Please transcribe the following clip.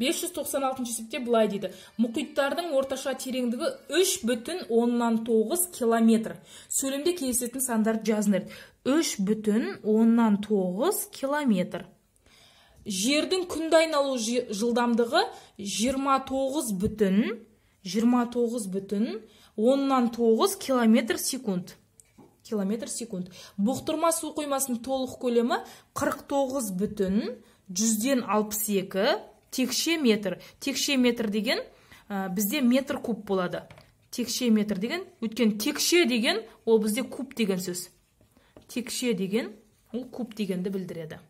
596 есепте былай дейді мұхиттардың орташа тереңдігі 3 бүтін оннан тоғыз километр сөйлемде кездесетін сандарды жазыңдар үш бүтін оннан тоғыз километр жердің күнді айналу жылдамдығы 29 бүтін тоғыз бүтін оннан тоғыз километр секунд километр секунд бұқтырма су қоймасының толық көлемі 49 бүтін жүзден алпыс екі текше метр текше метр деген бізде метр куб болады текше метр деген өткен текше деген ол бізде куб деген сөз текше деген ол куб дегенді білдіреді